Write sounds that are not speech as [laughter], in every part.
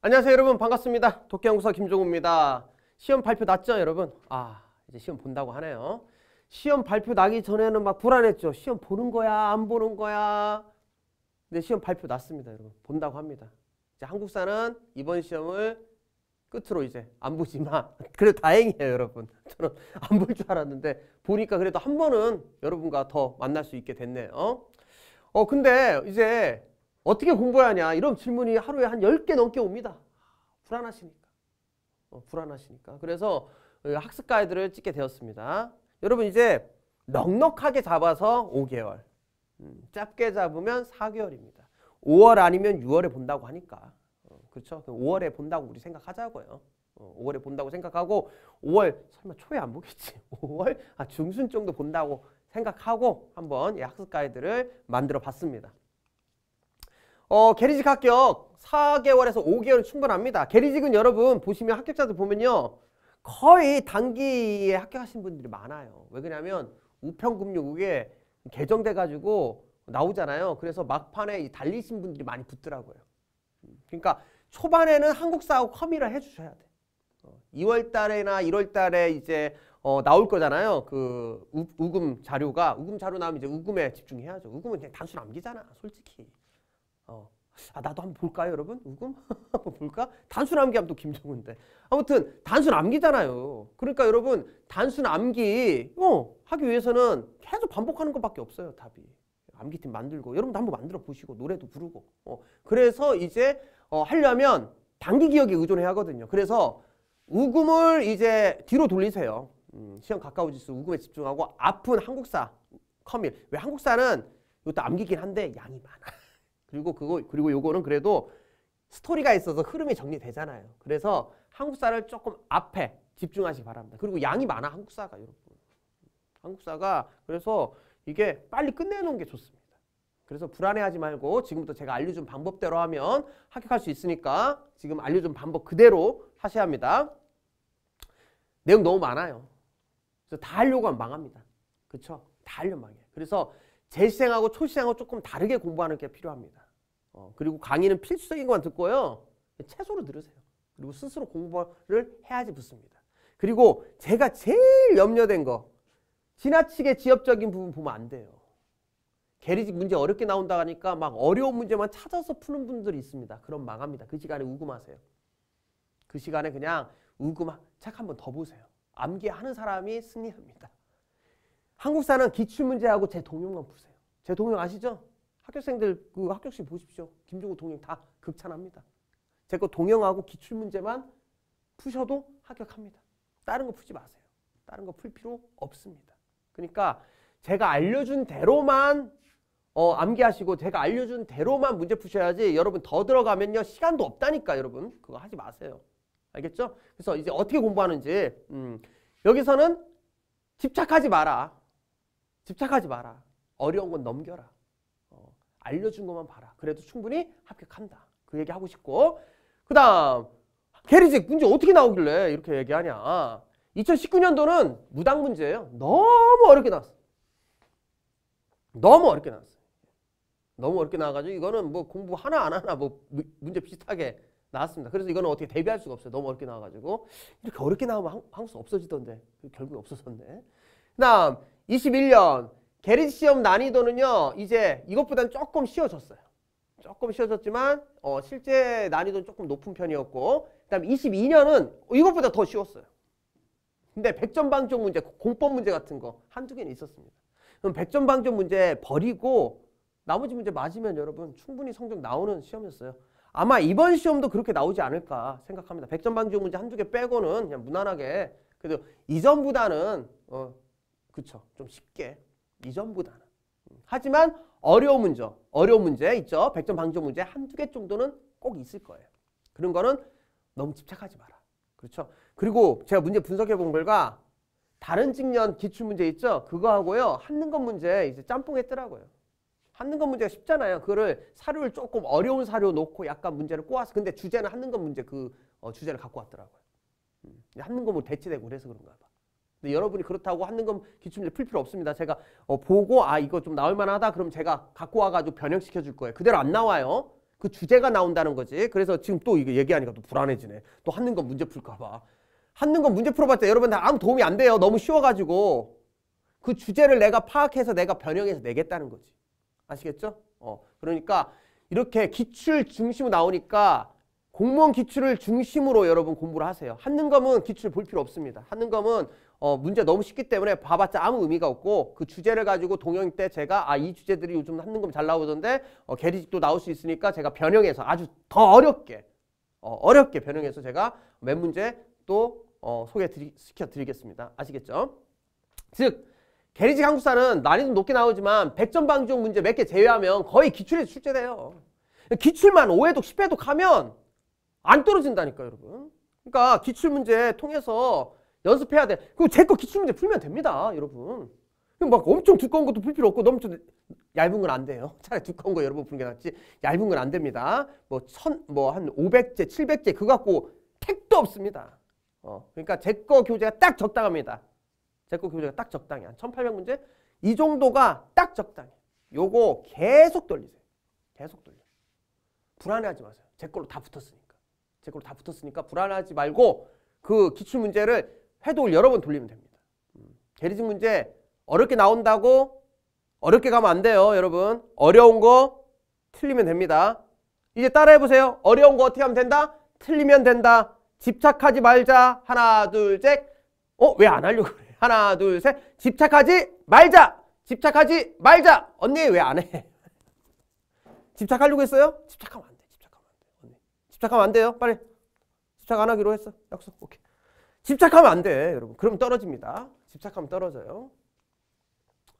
안녕하세요 여러분 반갑습니다 도쿄연구소 김종우입니다 시험 발표 났죠 여러분 아 이제 시험 본다고 하네요 시험 발표 나기 전에는 막 불안했죠 시험 보는 거야 안 보는 거야 근데 시험 발표 났습니다 여러분 본다고 합니다 이제 한국사는 이번 시험을 끝으로 이제 안 보지만 [laughs] 그래도 다행이에요 여러분 저는 안 볼 줄 알았는데 보니까 그래도 한 번은 여러분과 더 만날 수 있게 됐네요 어 근데 이제 어떻게 공부 하냐 이런 질문이 하루에 한 10개 넘게 옵니다. 불안하시니까. 어, 불안하시니까. 그래서 그 학습 가이드를 찍게 되었습니다. 여러분 이제 넉넉하게 잡아서 5개월 음, 짧게 잡으면 4개월입니다. 5월 아니면 6월에 본다고 하니까 어, 그렇죠? 5월에 본다고 우리 생각하자고요. 어, 5월에 본다고 생각하고 5월 설마 초에 안 보겠지. 5월 [laughs] 아, 중순 정도 본다고 생각하고 한번 학습 가이드를 만들어 봤습니다. 어, 게리직 합격 4개월에서 5개월은 충분합니다. 게리직은 여러분 보시면 합격자들 보면요. 거의 단기에 합격하신 분들이 많아요. 왜 그러냐면 우편금융국에 개정돼가지고 나오잖아요. 그래서 막판에 달리신 분들이 많이 붙더라고요. 그러니까 초반에는 한국사하고 커미를 해주셔야 돼. 2월 어, 달에나 1월 달에 이제 어, 나올 거잖아요. 그 우, 금 자료가 우금 자료 나오면 이제 우금에 집중해야죠. 우금은 그냥 단순 암기잖아, 솔직히. 어. 아 나도 한번 볼까요 여러분? 우금? [laughs] 한번 볼까? 단순 암기하면 또 김정은데 아무튼 단순 암기잖아요 그러니까 여러분 단순 암기 어, 하기 위해서는 계속 반복하는 것밖에 없어요 답이 암기팀 만들고 여러분도 한번 만들어 보시고 노래도 부르고 어, 그래서 이제 어, 하려면 단기 기억에 의존해야 하거든요 그래서 우금을 이제 뒤로 돌리세요 음, 시험 가까워질수록 우금에 집중하고 아픈 한국사 커밀 왜 한국사는 이것도 암기긴 한데 양이 많아 그리고 그거 그리고 요거는 그래도 스토리가 있어서 흐름이 정리되잖아요. 그래서 한국사를 조금 앞에 집중하시기 바랍니다. 그리고 양이 많아 한국사가 여러분. 한국사가 그래서 이게 빨리 끝내놓은 게 좋습니다. 그래서 불안해하지 말고 지금부터 제가 알려준 방법대로 하면 합격할 수 있으니까 지금 알려준 방법 그대로 하셔야 합니다. 내용 너무 많아요. 그래서 다 하려고 하면 망합니다. 그렇죠? 다 하려면 망해요. 그래서 재시생하고 초시생하고 조금 다르게 공부하는 게 필요합니다. 어, 그리고 강의는 필수적인 것만 듣고요. 채소로 들으세요. 그리고 스스로 공부를 해야지 붙습니다. 그리고 제가 제일 염려된 거 지나치게 지엽적인 부분 보면 안 돼요. 게리직 문제 어렵게 나온다 하니까 막 어려운 문제만 찾아서 푸는 분들이 있습니다. 그럼 망합니다. 그 시간에 우금하세요. 그 시간에 그냥 우금 책 한 번 더 보세요. 암기하는 사람이 승리합니다. 한국 사는 기출문제하고 제 동영만 보세요. 제 동영 아시죠? 학교생들 그합격식 보십시오. 김종우 동영 다 극찬합니다. 제 거 동영하고 기출문제만 푸셔도 합격합니다. 다른 거 푸지 마세요. 다른 거 풀 필요 없습니다. 그러니까 제가 알려준 대로만 어, 암기하시고 제가 알려준 대로만 문제 푸셔야지 여러분 더 들어가면요 시간도 없다니까 여러분 그거 하지 마세요 알겠죠? 그래서 이제 어떻게 공부하는지 음, 여기서는 집착하지 마라 집착하지 마라. 어려운 건 넘겨라. 어, 알려준 것만 봐라. 그래도 충분히 합격한다. 그 얘기하고 싶고 그 다음 게리직 문제 어떻게 나오길래 이렇게 얘기하냐. 2019년도는 무당 문제예요. 너무 어렵게 나왔어. 너무 어렵게 나왔어. 너무 어렵게 나와가지고 이거는 뭐 공부 하나 안 하나 뭐 문제 비슷하게 나왔습니다. 그래서 이거는 어떻게 대비할 수가 없어요. 너무 어렵게 나와가지고 이렇게 어렵게 나오면 한, 한국수 없어지던데 결국 없어졌네. 그다음 21년 게리지 시험 난이도는요. 이제 이것보다는 조금 쉬워졌어요. 조금 쉬워졌지만 어, 실제 난이도는 조금 높은 편이었고 그다음 22년은 이것보다 더 쉬웠어요. 근데 100점 방정 문제, 공법 문제 같은 거 한두 개는 있었습니다. 그럼 100점 방정 문제 버리고 나머지 문제 맞으면 여러분 충분히 성적 나오는 시험이었어요. 아마 이번 시험도 그렇게 나오지 않을까 생각합니다. 100점 방정 문제 한두 개 빼고는 그냥 무난하게 그래도 이전보다는 어, 그쵸. 좀 쉽게. 이전보다는. 음. 하지만 어려운 문제, 어려운 문제 있죠. 1 0 0점 방정 문제 한두 개 정도는 꼭 있을 거예요. 그런 거는 너무 집착하지 마라. 그렇죠. 그리고 제가 문제 분석해 본 결과 다른 직년 기출 문제 있죠. 그거하고요. 한는건 문제 이제 짬뽕 했더라고요. 한는건 문제가 쉽잖아요. 그거를 사료를 조금 어려운 사료 놓고 약간 문제를 꼬아서 근데 주제는 한는건 문제 그 어, 주제를 갖고 왔더라고요. 음. 한는 것으로 뭐 대체되고 그래서 그런가 봐. 근데 여러분이 그렇다고 하는 건 기출문제 풀 필요 없습니다. 제가 어, 보고 아 이거 좀 나올 만하다 그럼 제가 갖고 와가지고 변형시켜 줄 거예요. 그대로 안 나와요. 그 주제가 나온다는 거지. 그래서 지금 또 이거 얘기하니까 또 불안해지네. 또 하는 건 문제 풀까 봐. 하는 건 문제 풀어봤자 여러분 다 아무 도움이 안 돼요. 너무 쉬워가지고. 그 주제를 내가 파악해서 내가 변형해서 내겠다는 거지. 아시겠죠? 어, 그러니까 이렇게 기출 중심으로 나오니까 공무원 기출을 중심으로 여러분 공부를 하세요. 하는 거면 기출 볼 필요 없습니다. 하는 거면 어, 문제 너무 쉽기 때문에 봐봤자 아무 의미가 없고 그 주제를 가지고 동영 때 제가 아 이 주제들이 요즘 한는거 잘 나오던데 어, 계리직도 나올 수 있으니까 제가 변형해서 아주 더 어렵게 어, 어렵게 변형해서 제가 몇 문제 또 어, 소개 드 시켜드리겠습니다. 아시겠죠? 즉 계리직 한국사는 난이도 높게 나오지만 100점 방정 문제 몇 개 제외하면 거의 기출에서 출제돼요. 기출만 5회독 10회독 하면 안 떨어진다니까 여러분. 그러니까 기출문제 통해서 연습해야 돼. 그럼 제거 기출문제 풀면 됩니다, 여러분. 막 엄청 두꺼운 것도 풀 필요 없고 너무 좀 얇은 건 안 돼요. [laughs] 차라리 두꺼운 거 여러분 푸는 게 낫지. 얇은 건 안 됩니다. 뭐 천, 뭐한 500제, 700제 그거 갖고 택도 없습니다. 어, 그러니까 제거 교재가 딱 적당합니다. 제거 교재가 딱 적당해. 한 1800문제? 이 정도가 딱 적당해. 요거 계속 돌리세요. 계속 돌려. 불안해하지 마세요. 제 걸로 다 붙었으니까. 제 걸로 다 붙었으니까 불안하지 말고 그 기출문제를 회독을 여러 번 돌리면 됩니다. 대리직 음. 문제 어렵게 나온다고 어렵게 가면 안 돼요 여러분. 어려운 거 틀리면 됩니다. 이제 따라해보세요. 어려운 거 어떻게 하면 된다? 틀리면 된다. 집착하지 말자. 하나 둘 셋. 어? 왜 안 하려고 그래? 하나 둘 셋. 집착하지 말자. 집착하지 말자. 언니 왜 안 해? 집착하려고 했어요? 집착하면 안 돼. 집착하면 안 돼. 언니. 집착하면 안 돼요. 빨리. 집착 안 하기로 했어. 약속. 오케이. 집착하면 안 돼, 여러분. 그럼 떨어집니다. 집착하면 떨어져요.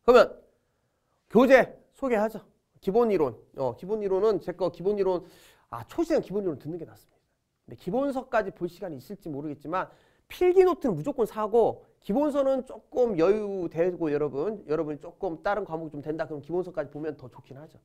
그러면 교재 소개하죠. 기본 이론. 어, 기본 이론은 제거 기본 이론 아, 초시간 기본 이론 듣는 게 낫습니다. 근데 기본서까지 볼 시간이 있을지 모르겠지만 필기 노트는 무조건 사고 기본서는 조금 여유되고 여러분 여러분이 조금 다른 과목 이좀 된다 그럼 기본서까지 보면 더 좋긴 하죠.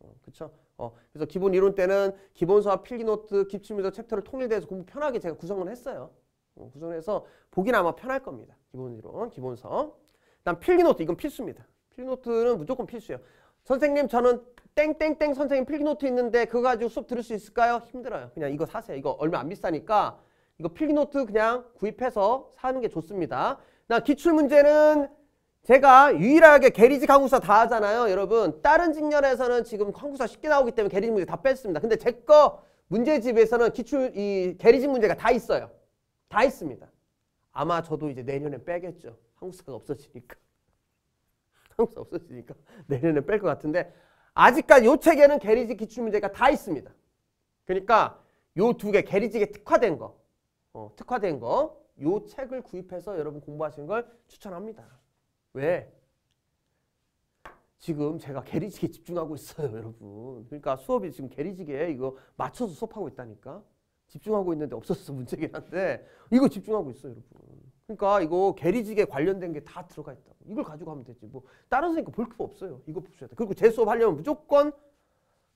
어, 그렇죠? 어, 그래서 기본 이론 때는 기본서와 필기 노트, 기출문서 챕터를 통일돼서 공부 편하게 제가 구성을 했어요. 어, 구성해서 보기는 아마 편할 겁니다. 기본이론, 기본서. 다음 필기노트, 이건 필수입니다. 필기노트는 무조건 필수예요. 선생님 저는 땡땡땡 선생님 필기노트 있는데 그거 가지고 수업 들을 수 있을까요? 힘들어요. 그냥 이거 사세요. 이거 얼마 안 비싸니까 이거 필기노트 그냥 구입해서 사는 게 좋습니다. 나 기출문제는 제가 유일하게 게리지 강국사다 하잖아요. 여러분 다른 직렬에서는 지금 강국사 쉽게 나오기 때문에 게리지 문제 다 뺐습니다. 근데 제 거 문제집에서는 기출 이 게리지 문제가 다 있어요. 다 있습니다. 아마 저도 이제 내년에 빼겠죠. 한국사가 없어지니까. [laughs] 한국사 없어지니까 내년에 뺄 것 같은데 아직까지 요 책에는 게리지 기출문제가 다 있습니다. 그러니까 요 두개 게리지에 특화된 거, 어, 특화된 거, 요 책을 구입해서 여러분 공부하시는 걸 추천합니다. 왜? 지금 제가 게리지에 집중하고 있어요, 여러분. 그러니까 수업이 지금 게리지에 이거 맞춰서 수업하고 있다니까. 집중하고 있는데 없었어 문제긴 한데 이거 집중하고 있어 여러분. 그러니까 이거 게리직에 관련된 게 다 들어가 있다고. 이걸 가지고 하면 되지. 뭐 다른 수니까 볼거 없어요. 이거 보셔야 돼. 그리고 재수업 하려면 무조건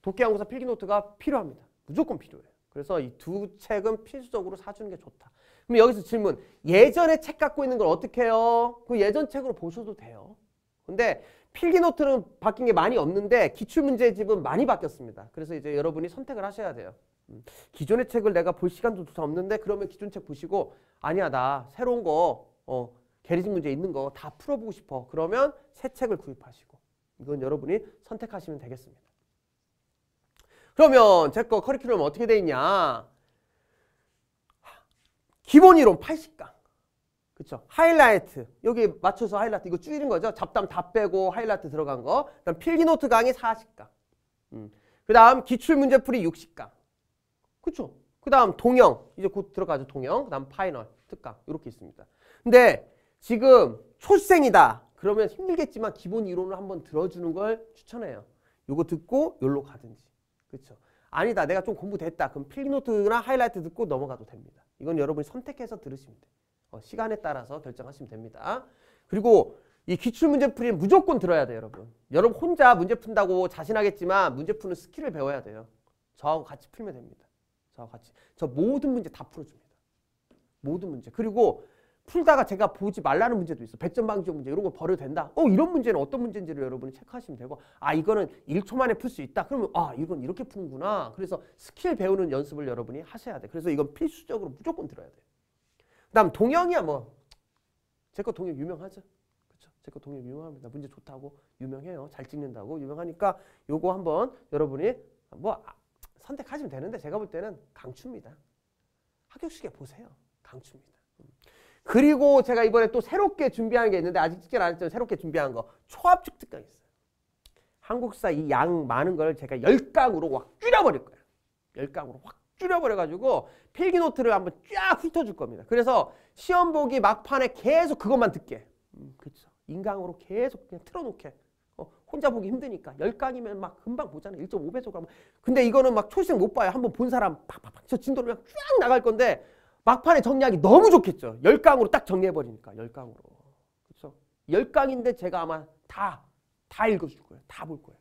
독해한국사 필기 노트가 필요합니다. 무조건 필요해요. 그래서 이 두 책은 필수적으로 사주는 게 좋다. 그럼 여기서 질문. 예전에 책 갖고 있는 걸 어떻게 해요? 그 예전 책으로 보셔도 돼요. 근데 필기노트는 바뀐 게 많이 없는데 기출문제집은 많이 바뀌었습니다. 그래서 이제 여러분이 선택을 하셔야 돼요. 음, 기존의 책을 내가 볼 시간도 없는데 그러면 기존 책 보시고 아니야 나 새로운 거 어, 게리즘 문제 있는 거 다 풀어보고 싶어. 그러면 새 책을 구입하시고 이건 여러분이 선택하시면 되겠습니다. 그러면 제 거 커리큘럼 어떻게 돼 있냐. 기본 이론 80강. 그렇죠 하이라이트. 여기 맞춰서 하이라이트. 이거 줄인 거죠. 잡담 다 빼고 하이라이트 들어간 거. 그 다음 필기노트 강의 40강. 음. 그 다음 기출문제풀이 60강. 그쵸. 그 다음 동영. 이제 곧 들어가죠. 동영. 그 다음 파이널. 특강. 이렇게 있습니다. 근데 지금 초생이다. 그러면 힘들겠지만 기본 이론을 한번 들어주는 걸 추천해요. 이거 듣고 요로 가든지. 그렇죠. 아니다. 내가 좀 공부됐다. 그럼 필기노트나 하이라이트 듣고 넘어가도 됩니다. 이건 여러분이 선택해서 들으시면 돼요. 어, 시간에 따라서 결정하시면 됩니다. 그리고 이 기출문제풀이는 무조건 들어야 돼요 여러분. 여러분 혼자 문제 푼다고 자신하겠지만 문제 푸는 스킬을 배워야 돼요. 저하고 같이 풀면 됩니다. 저하고 같이. 저 모든 문제 다 풀어줍니다. 모든 문제. 그리고 풀다가 제가 보지 말라는 문제도 있어. 100점 방지 문제 이런 거 버려도 된다. 어 이런 문제는 어떤 문제인지를 여러분이 체크하시면 되고 아 이거는 1초 만에 풀 수 있다. 그러면 아 이건 이렇게 푸는구나. 그래서 스킬 배우는 연습을 여러분이 하셔야 돼. 그래서 이건 필수적으로 무조건 들어야 돼요. 다음 동영이야 뭐. 제 거 동영 유명하죠. 그렇죠. 제 거 동영 유명합니다. 문제 좋다고 유명해요. 잘 찍는다고 유명하니까 요거 한번 여러분이 뭐 선택하시면 되는데 제가 볼 때는 강추입니다. 합격시계 보세요. 강추입니다. 음. 그리고 제가 이번에 또 새롭게 준비한 게 있는데 아직 찍지 않았지만 새롭게 준비한 거 초합축 특강 있어요. 한국사 이 양 많은 걸 제가 열강으로 확 줄여버릴 거예요. 열강으로 확 줄여버려가지고 필기노트를 한번 쫙 훑어줄 겁니다. 그래서 시험 보기 막판에 계속 그것만 듣게. 음, 그렇죠. 인강으로 계속 그냥 틀어놓게. 어, 혼자 보기 힘드니까. 10강이면 막 금방 보잖아요. 1.5배속으로 하면. 근데 이거는 막 초시생 못 봐요. 한번 본 사람 팍팍팍 저 진도로 그냥 쫙 나갈 건데 막판에 정리하기 너무 좋겠죠. 10강으로 딱 정리해버리니까. 10강으로. 그렇죠. 10강인데 제가 아마 다, 다 읽어줄 거예요. 다 볼 거예요.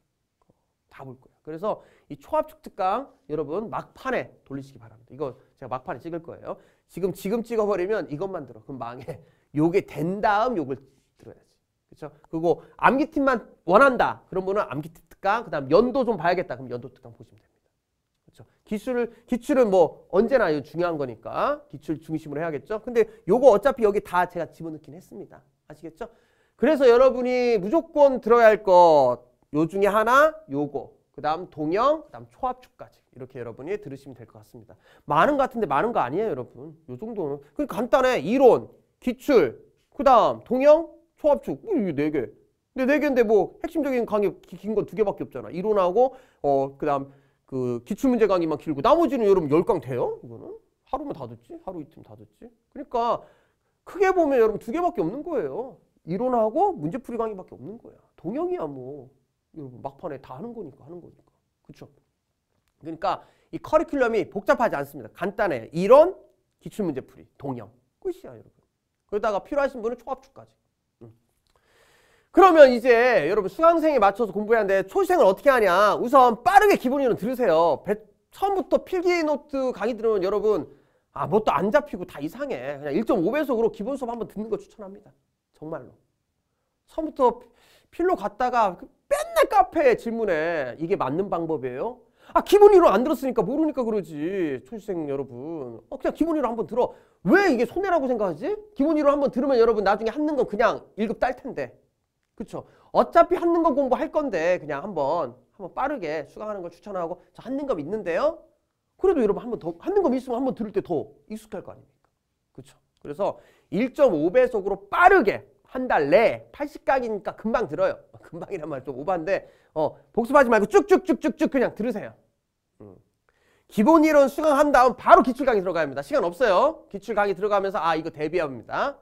다 볼 거예요. 그래서 이 초합축 특강 여러분 막판에 돌리시기 바랍니다. 이거 제가 막판에 찍을 거예요. 지금 지금 찍어버리면 이것만 들어. 그럼 망해. 요게 된 다음 요걸 들어야지. 그렇죠? 그리고 암기팀만 원한다. 그런 분은 암기팀 특강, 그 다음 연도 좀 봐야겠다. 그럼 연도 특강 보시면 됩니다. 그렇죠? 기출을 기출은 뭐 언제나 이 중요한 거니까 기출 중심으로 해야겠죠? 근데 요거 어차피 여기 다 제가 집어넣긴 했습니다. 아시겠죠? 그래서 여러분이 무조건 들어야 할 것, 요 중에 하나, 요거. 그 다음 동영, 그 다음 초합축까지 이렇게 여러분이 들으시면 될 것 같습니다. 많은 것 같은데 많은 거 아니에요 여러분. 이 정도는. 그 간단해. 이론, 기출, 그 다음 동영, 초합축 이게 네 개. 근데 네 개인데 뭐 핵심적인 강의 긴 건 두 개밖에 없잖아. 이론하고 어 그다음 그 기출 문제 강의만 길고 나머지는 여러분 열 강 돼요? 이거는 하루면 다 듣지? 하루 이틀 다 듣지? 그러니까 크게 보면 여러분 두 개밖에 없는 거예요. 이론하고 문제풀이 강의밖에 없는 거야. 동형이야 뭐. 여러분 막판에 다 하는 거니까 하는 거니까. 그렇죠? 그러니까 이 커리큘럼이 복잡하지 않습니다. 간단해요. 이론, 기출문제풀이, 동영. 끝이야 여러분. 그러다가 필요하신 분은 초합축까지. 음. 그러면 이제 여러분 수강생에 맞춰서 공부해야 하는데 초시생을 어떻게 하냐 우선 빠르게 기본이론 들으세요 배, 처음부터 필기노트 강의 들으면 여러분 아 뭣도 안 잡히고 다 이상해 그냥 1.5배속으로 기본 수업 한번 듣는 거 추천합니다 정말로 처음부터 필로 갔다가 그 맨날 카페 에 질문에 이게 맞는 방법이에요? 아 기본이로 안 들었으니까 모르니까 그러지 초시생 여러분 어, 그냥 기본이로 한번 들어 왜 이게 손해라고 생각하지? 기본이로 한번 들으면 여러분 나중에 하는 건 그냥 1급 딸 텐데 그쵸? 어차피 하는 건 공부할 건데 그냥 한번 한번 빠르게 수강하는 걸 추천하고 저 하는 검 있는데요 그래도 여러분 한번 더 하는 검 있으면 한 번 들을 때 더 익숙할 거 아닙니까? 그쵸? 그래서 1.5배속으로 빠르게 한달내 80강이니까 금방 들어요. 금방이란 말좀 오반데 어, 복습하지 말고 쭉쭉쭉쭉쭉 그냥 들으세요. 음. 기본 이론 수강한 다음 바로 기출 강의 들어가야 합니다. 시간 없어요. 기출 강의 들어가면서 아 이거 대비합니다.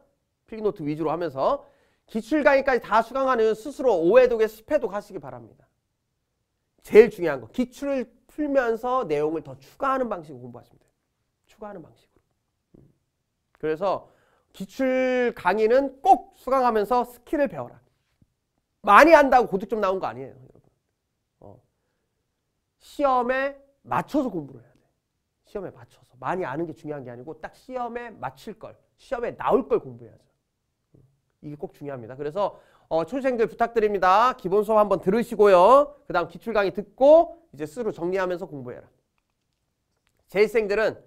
필기노트 위주로 하면서 기출 강의까지 다 수강하는 스스로 5회독에 10회독 하시기 바랍니다. 제일 중요한 거 기출을 풀면서 내용을 더 추가하는 방식으로 공부하시면 돼요. 추가하는 방식으로. 음. 그래서 기출 강의는 꼭 수강하면서 스킬을 배워라. 많이 한다고 고득점 나온 거 아니에요. 여러분. 어. 시험에 맞춰서 공부를 해야 돼. 시험에 맞춰서. 많이 아는 게 중요한 게 아니고 딱 시험에 맞출 걸, 시험에 나올 걸 공부해야죠. 이게 꼭 중요합니다. 그래서 어, 초생들 부탁드립니다. 기본 수업 한번 들으시고요. 그 다음 기출 강의 듣고 이제 스스로 정리하면서 공부해라. 재수생들은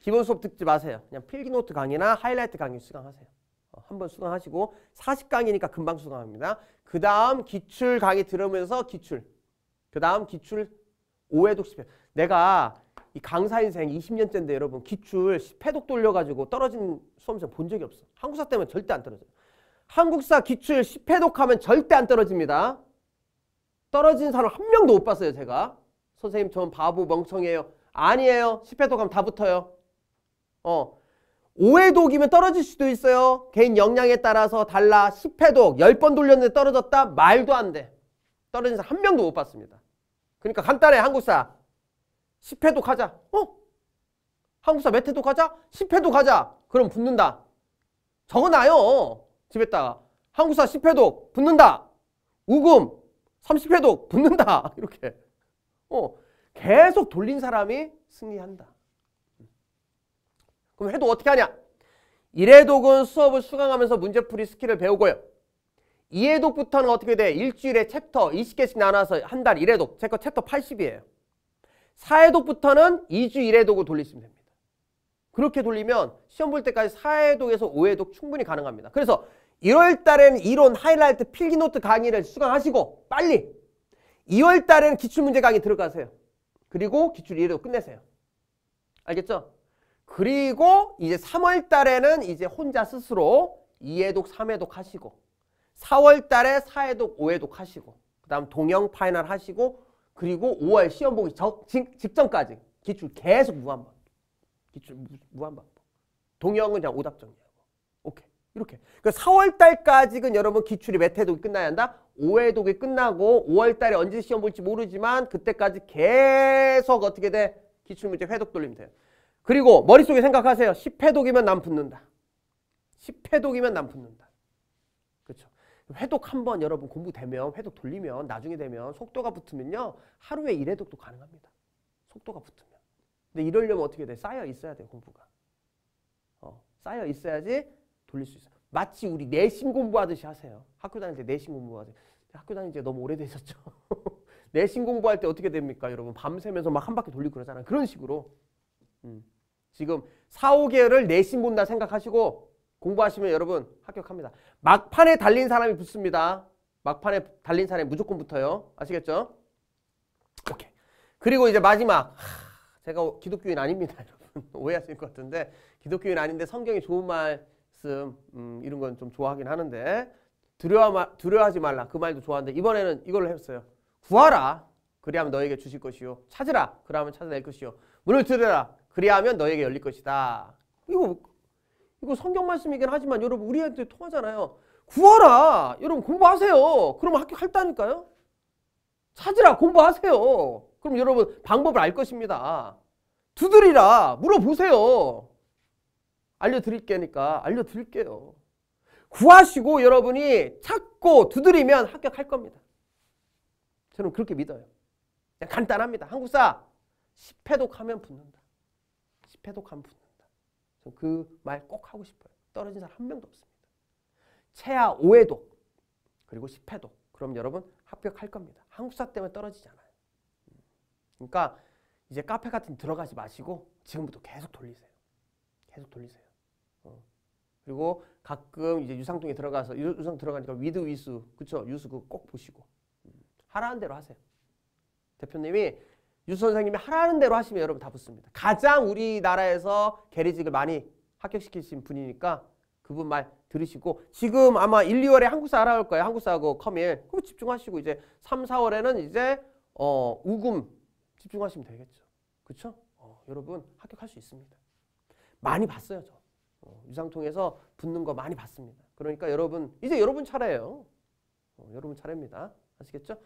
기본 수업 듣지 마세요. 그냥 필기노트 강의나 하이라이트 강의 수강하세요. 어, 한 번 수강하시고 40강이니까 금방 수강합니다. 그 다음 기출 강의 들으면서 기출. 그 다음 기출 5회독 10회. 내가 이 강사 인생 20년째인데 여러분 기출 10회독 돌려가지고 떨어진 수험생 본 적이 없어. 한국사 때문에 절대 안 떨어져요. 한국사 기출 10회독 하면 절대 안 떨어집니다. 떨어진 사람 한 명도 못 봤어요 제가. 선생님 전 바보 멍청해요. 아니에요. 10회독 하면 다 붙어요. 어. 5회 독이면 떨어질 수도 있어요. 개인 역량에 따라서 달라. 10회 독, 10번 돌렸는데 떨어졌다? 말도 안 돼. 떨어진 사람 한 명도 못 봤습니다. 그러니까 간단해, 한국사. 10회 독 하자. 어? 한국사 몇회독 하자? 10회 독 하자. 그럼 붙는다. 적어놔요. 집에다가. 한국사 10회 독 붙는다. 우금 30회 독 붙는다. [laughs] 이렇게. 어. 계속 돌린 사람이 승리한다. 그럼 해독 어떻게 하냐? 1회독은 수업을 수강하면서 문제풀이 스킬을 배우고요. 2회독부터는 어떻게 돼? 일주일에 챕터 20개씩 나눠서 한 달 1회독, 제거 챕터 80이에요. 4회독부터는 2주 1회독을 돌리시면 됩니다. 그렇게 돌리면 시험 볼 때까지 4회독에서 5회독 충분히 가능합니다. 그래서 1월 달에는 이론 하이라이트 필기노트 강의를 수강하시고 빨리 2월 달에는 기출문제 강의 들어가세요. 그리고 기출 1회독 끝내세요. 알겠죠? 그리고 이제 3월 달에는 이제 혼자 스스로 2회독, 3회독 하시고 4월 달에 4회독, 5회독 하시고 그 다음 동영 파이널 하시고 그리고 5월 시험 보기 적, 직, 직전까지 기출 계속 무한반 복 기출 무한반복 동영은 그냥 오답 정리하고 오케이 이렇게 그러 그러니까 4월 달까지는 여러분 기출이 몇 회독이 끝나야 한다? 5회독이 끝나고 5월 달에 언제 시험 볼지 모르지만 그때까지 계속 어떻게 돼? 기출문제 회독 돌리면 돼요 그리고 머릿속에 생각하세요. 10회독이면 남 붙는다. 10회독이면 남 붙는다. 그렇죠. 회독 한 번 여러분 공부되면 회독 돌리면 나중에 되면 속도가 붙으면요. 하루에 1회독도 가능합니다. 속도가 붙으면. 근데 이러려면 어떻게 돼? 쌓여 있어야 돼요. 공부가. 어, 쌓여 있어야지 돌릴 수 있어요. 마치 우리 내신 공부하듯이 하세요. 학교 다닐 때 내신 공부하듯이. 학교 다닐때 너무 오래되셨죠? [laughs] 내신 공부할 때 어떻게 됩니까? 여러분 밤새면서 막 한 바퀴 돌리고 그러잖아요. 그런 식으로. 음. 지금 4, 5개월을 내신 본다 생각하시고 공부하시면 여러분 합격합니다. 막판에 달린 사람이 붙습니다. 막판에 달린 사람이 무조건 붙어요. 아시겠죠? 오케이. 그리고 이제 마지막. 하, 제가 기독교인 아닙니다. 여러분 [laughs] 오해하실 것 같은데 기독교인 아닌데 성경이 좋은 말씀 음, 이런 건 좀 좋아하긴 하는데 두려워, 두려워하지 말라. 그 말도 좋아하는데 이번에는 이걸로 했어요. 구하라. 그리하면 너에게 주실 것이요. 찾으라. 그러면 찾아낼 것이요. 문을 들여라. 그리하면 너에게 열릴 것이다. 이거 이거 성경 말씀이긴 하지만 여러분 우리한테 통하잖아요. 구하라. 여러분 공부하세요. 그러면 학교 할다니까요. 찾으라 공부하세요. 그럼 여러분 방법을 알 것입니다. 두드리라 물어보세요. 알려드릴 게니까 알려드릴게요. 구하시고 여러분이 찾고 두드리면 합격할 겁니다. 저는 그렇게 믿어요. 간단합니다. 한국사 10회독 하면 붙는다. 패독하면 붙는다. 그 말 꼭 하고 싶어요. 떨어진 사람 한 명도 없습니다. 최하 5회독 그리고 10회독 그럼 여러분 합격할 겁니다. 한국사 때문에 떨어지지 아요 그러니까 이제 카페 같은 들어가지 마시고 지금부터 계속 돌리세요. 계속 돌리세요. 어. 그리고 가끔 이제 유상통에 들어가서 유상 들어가니까 위드 위수 그쵸 유수 그꼭 보시고 음. 하라는 대로 하세요. 대표님이 유 선생님이 하라는 대로 하시면 여러분 다 붙습니다. 가장 우리나라에서 계리직을 많이 합격시키신 분이니까 그분 말 들으시고 지금 아마 1, 2월에 한국사 알아올 거예요. 한국사하고 커밀. 그럼 집중하시고 이제 3, 4월에는 이제 어, 우금 집중하시면 되겠죠. 그렇죠? 어, 여러분 합격할 수 있습니다. 많이 봤어요. 저. 어, 유상통에서 붙는 거 많이 봤습니다. 그러니까 여러분 이제 여러분 차례예요. 어, 여러분 차례입니다. 아시겠죠?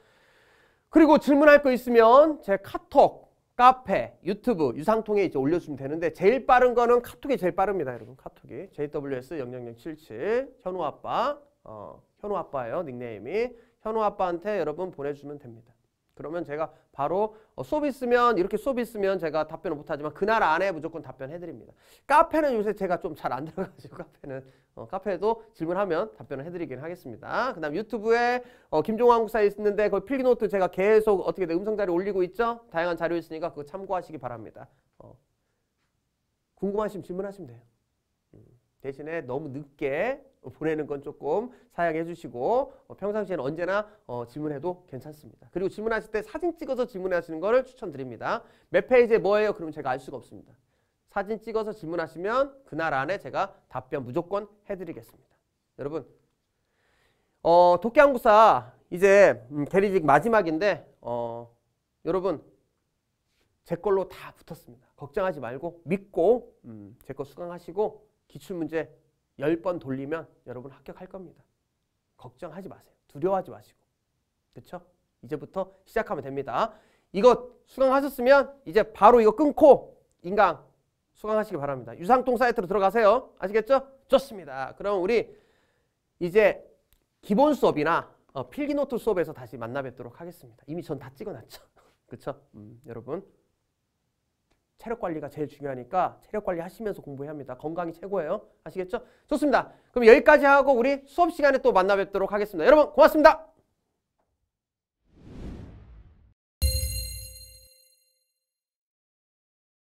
그리고 질문할 거 있으면 제 카톡, 카페, 유튜브, 유상통에 이제 올려주면 되는데 제일 빠른 거는 카톡이 제일 빠릅니다. 여러분 카톡이 JWS 00077 현우 아빠 어, 현우 아빠예요 닉네임이 현우 아빠한테 여러분 보내주면 됩니다. 그러면 제가 바로 어, 수업 있으면 이렇게 수업 있으면 제가 답변을 못하지만 그날 안에 무조건 답변해드립니다. 카페는 요새 제가 좀 잘 안 들어가지고 [laughs] 카페는 어, 카페에도 질문하면 답변을 해드리긴 하겠습니다. 그 다음 유튜브에 어, 김종환 국사 있는데 거기 필기노트 제가 계속 어떻게 돼 음성 자료 올리고 있죠? 다양한 자료 있으니까 그거 참고하시기 바랍니다. 어. 궁금하시면 질문하시면 돼요. 음, 대신에 너무 늦게 보내는 건 조금 사양해 주시고 어, 평상시에는 언제나 어, 질문해도 괜찮습니다. 그리고 질문하실 때 사진 찍어서 질문하시는 거를 추천드립니다. 몇 페이지에 뭐예요? 그럼 제가 알 수가 없습니다. 사진 찍어서 질문하시면 그날 안에 제가 답변 무조건 해드리겠습니다. 여러분 어, 도끼한구사 이제 음, 리직 마지막인데 어, 여러분 제 걸로 다 붙었습니다. 걱정하지 말고 믿고 음, 제 거 수강하시고 기출문제 10번 돌리면 여러분 합격할 겁니다. 걱정하지 마세요. 두려워하지 마시고. 그렇죠? 이제부터 시작하면 됩니다. 이거 수강하셨으면 이제 바로 이거 끊고 인강 수강하시기 바랍니다. 유상통 사이트로 들어가세요. 아시겠죠? 좋습니다. 그럼 우리 이제 기본 수업이나 어, 필기 노트 수업에서 다시 만나 뵙도록 하겠습니다. 이미 전 다 찍어놨죠. [laughs] 그렇죠? 음, 여러분 체력 관리가 제일 중요하니까 체력 관리 하시면서 공부해야 합니다. 건강이 최고예요. 아시겠죠? 좋습니다. 그럼 여기까지 하고 우리 수업 시간에 또 만나 뵙도록 하겠습니다. 여러분 고맙습니다.